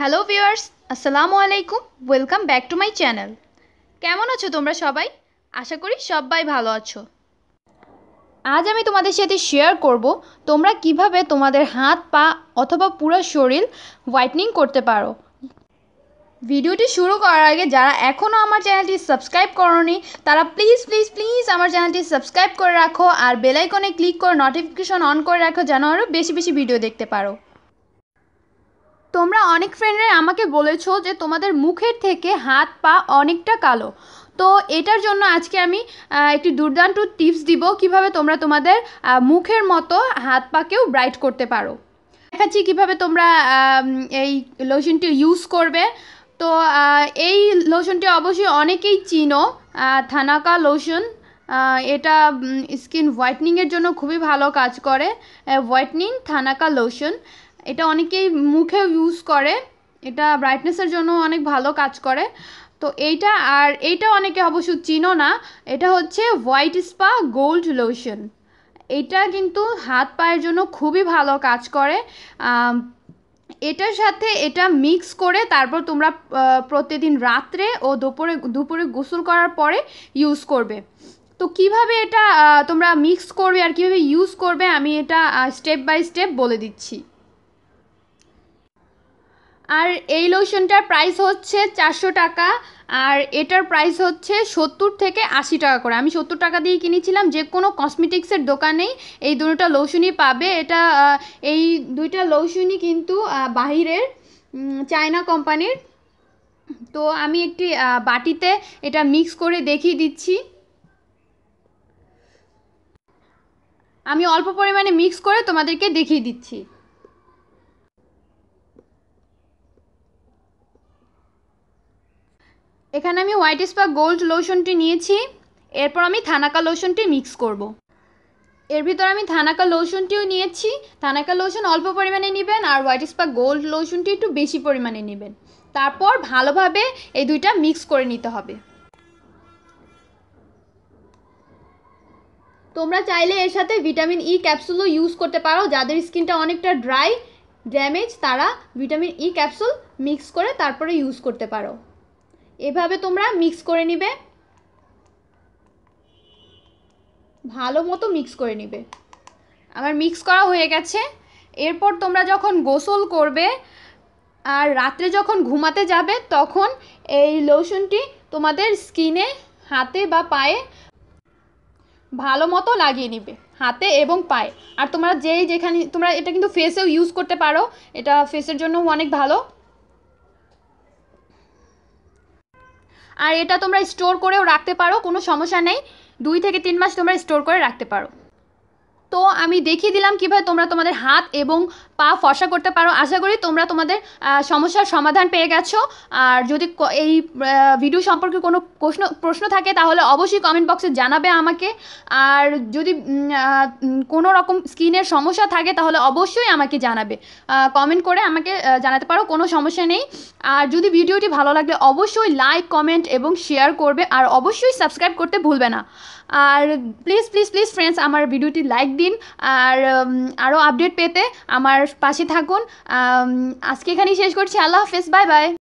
Hello viewers আসসালামু আলাইকুম welcome back to my channel কেমন আছো তোমরা সবাই আশা করি সবাই ভালো আছো আজ আমি তোমাদের সাথে শেয়ার করব তোমরা কিভাবে তোমাদের হাত পা অথবা পুরো শরীর হোয়াইটনিং করতে পারো ভিডিওটি শুরু করার আগে যারা এখনও আমার চ্যানেলটি সাবস্ক্রাইব করোনি তারা প্লিজ প্লিজ প্লিজ আমার চ্যানেলটি সাবস্ক্রাইব করে রাখো আর বেলাইকনে ক্লিক করে নোটিফিকেশন অন করে রাখো যেন আরও বেশি বেশি ভিডিও দেখতে পারো তোমরা অনেক ফ্রেন্ডরাই আমাকে বলেছো যে তোমাদের মুখের থেকে হাত পা অনেকটা কালো তো এটার জন্য আজকে আমি একটি দুর্দান্ত টিপস দিব কিভাবে তোমরা তোমাদের মুখের মতো হাত পাকেও ব্রাইট করতে পারো দেখাচ্ছি কিভাবে তোমরা এই লোশনটি ইউজ করবে তো এই লোশনটি অবশ্যই অনেকেই চিনো থানাকা লোশন এটা স্কিন হোয়াইটনিংয়ের জন্য খুবই ভালো কাজ করে হোয়াইটনিং থানাকা লোশন এটা অনেকেই মুখেও ইউজ করে এটা ব্রাইটনেসের জন্য অনেক ভালো কাজ করে তো এইটা আর এইটা অনেকে অবশ্য চিনো না এটা হচ্ছে হোয়াইট স্পা গোল্ড লোশন এটা কিন্তু হাত পায়ের জন্য খুবই ভালো কাজ করে এটার সাথে এটা মিক্স করে তারপর তোমরা প্রতিদিন রাত্রে ও দুপুরে দুপুরে গোসল করার পরে ইউজ করবে তো কিভাবে এটা তোমরা মিক্স করবে আর কিভাবে ইউজ করবে আমি এটা স্টেপ বাই স্টেপ বলে দিচ্ছি আর এই লোশনটার প্রাইস হচ্ছে চারশো টাকা আর এটার প্রাইস হচ্ছে সত্তর থেকে আশি টাকা করে আমি সত্তর টাকা দিয়ে কিনেছিলাম যে কোনো কসমেটিক্সের দোকানেই এই দুটা লোশনই পাবে এটা এই দুইটা লোশনই কিন্তু বাহিরের চায়না কোম্পানির তো আমি একটি বাটিতে এটা মিক্স করে দেখিয়ে দিচ্ছি আমি অল্প পরিমাণে মিক্স করে তোমাদেরকে দেখিয়ে দিচ্ছি এখানে আমি হোয়াইট স্পা গোল্ড লোশনটি নিয়েছি এরপর আমি থানাকা লোশনটি মিক্স করব। এর ভিতর আমি থানাকা লোশনটিও নিয়েছি থানাকা লোশন অল্প পরিমাণে নেবেন আর হোয়াইট স্পা গোল্ড লোশনটি একটু বেশি পরিমাণে নেবেন তারপর ভালোভাবে এই দুইটা মিক্স করে নিতে হবে তোমরা চাইলে এর সাথে ভিটামিন ই ক্যাপসুলও ইউজ করতে পারো যাদের স্কিনটা অনেকটা ড্রাই ড্যামেজ তারা ভিটামিন ই ক্যাপসুল মিক্স করে তারপরে ইউজ করতে পারো এভাবে তোমরা মিক্স করে নিবে ভালো মতো মিক্স করে নিবে আমার মিক্স করা হয়ে গেছে এরপর তোমরা যখন গোসল করবে আর রাত্রে যখন ঘুমাতে যাবে তখন এই লোশনটি তোমাদের স্কিনে হাতে বা পায়ে ভালো মতো লাগিয়ে নিবে হাতে এবং পায়ে আর তোমরা যেই যেখানে তোমরা এটা কিন্তু ফেসেও ইউজ করতে পারো এটা ফেসের জন্য অনেক ভালো আর এটা তোমরা স্টোর করেও রাখতে পারো কোনো সমস্যা নেই দুই থেকে তিন মাস তোমরা স্টোর করে রাখতে পারো তো আমি দেখিয়ে দিলাম কীভাবে তোমরা তোমাদের হাত এবং পা ফসা করতে পারো আশা করি তোমরা তোমাদের সমস্যার সমাধান পেয়ে গেছো আর যদি এই ভিডিও সম্পর্কে কোনো প্রশ্ন প্রশ্ন থাকে তাহলে অবশ্যই কমেন্ট বক্সে জানাবে আমাকে আর যদি কোনো রকম স্কিনের সমস্যা থাকে তাহলে অবশ্যই আমাকে জানাবে কমেন্ট করে আমাকে জানাতে পারো কোনো সমস্যা নেই আর যদি ভিডিওটি ভালো লাগলে অবশ্যই লাইক কমেন্ট এবং শেয়ার করবে আর অবশ্যই সাবস্ক্রাইব করতে ভুলবে না আর প্লিজ প্লিজ প্লিজ ফ্রেন্ডস আমার ভিডিওটি লাইক দিন আর আরও আপডেট পেতে আমার পাশে থাকুন আজকে এখানেই শেষ করছি আল্লাহ হাফেজ বাই বাই